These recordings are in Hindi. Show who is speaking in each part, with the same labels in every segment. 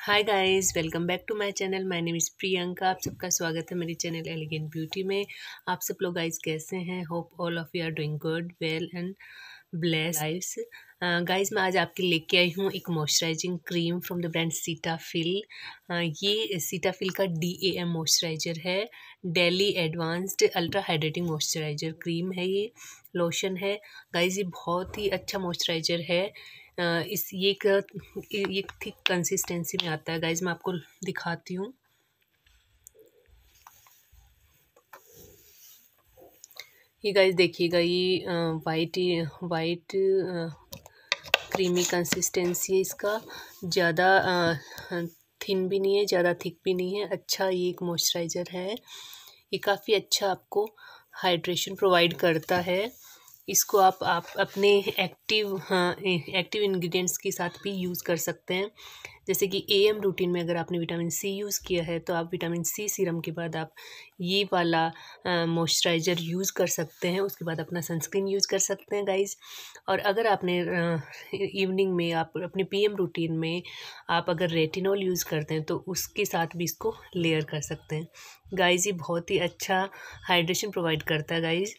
Speaker 1: hi guys welcome back to my channel my name is Priyanka आप सबका स्वागत है मेरे चैनल एलिगेंट ब्यूटी में आप सब लोग गाइस कैसे हैं hope all of you are doing good well and bless guys guys मैं आज आपके लेके आई हूँ एक moisturising cream from the brand Cetaphil ये सीटाफिल का डी ए एम मॉइस्चराइजर है daily advanced ultra hydrating moisturiser cream है ये लोशन है गाइस ये बहुत ही अच्छा मॉइस्चराइजर है इस ये एक ये थिक कंसिस्टेंसी में आता है गाइज मैं आपको दिखाती हूँ ये गाइज देखिएगा ये वाइट वाइट क्रीमी कंसिस्टेंसी है इसका ज़्यादा थिन भी नहीं है ज़्यादा थिक भी नहीं है अच्छा ये एक मॉइस्चराइज़र है ये काफ़ी अच्छा आपको हाइड्रेशन प्रोवाइड करता है इसको आप आप अपने एक्टिव हाँ एक्टिव इंग्रेडिएंट्स के साथ भी यूज़ कर सकते हैं जैसे कि ए एम रूटीन में अगर आपने विटामिन सी यूज़ किया है तो आप विटामिन सी सीरम के बाद आप ये वाला मॉइस्चराइज़र यूज़ कर सकते हैं उसके बाद अपना सनस्क्रीन यूज़ कर सकते हैं गाइस और अगर आपने इवनिंग में आप अपने पी एम रूटीन में आप अगर रेटिनॉल यूज़ करते हैं तो उसके साथ भी इसको लेयर कर सकते हैं गाइज ये बहुत ही अच्छा हाइड्रेशन प्रोवाइड करता है गाइज़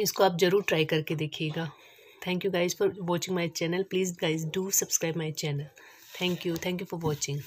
Speaker 1: इसको आप ज़रूर ट्राई करके देखिएगा thank you guys for watching my channel please guys do subscribe my channel thank you thank you for watching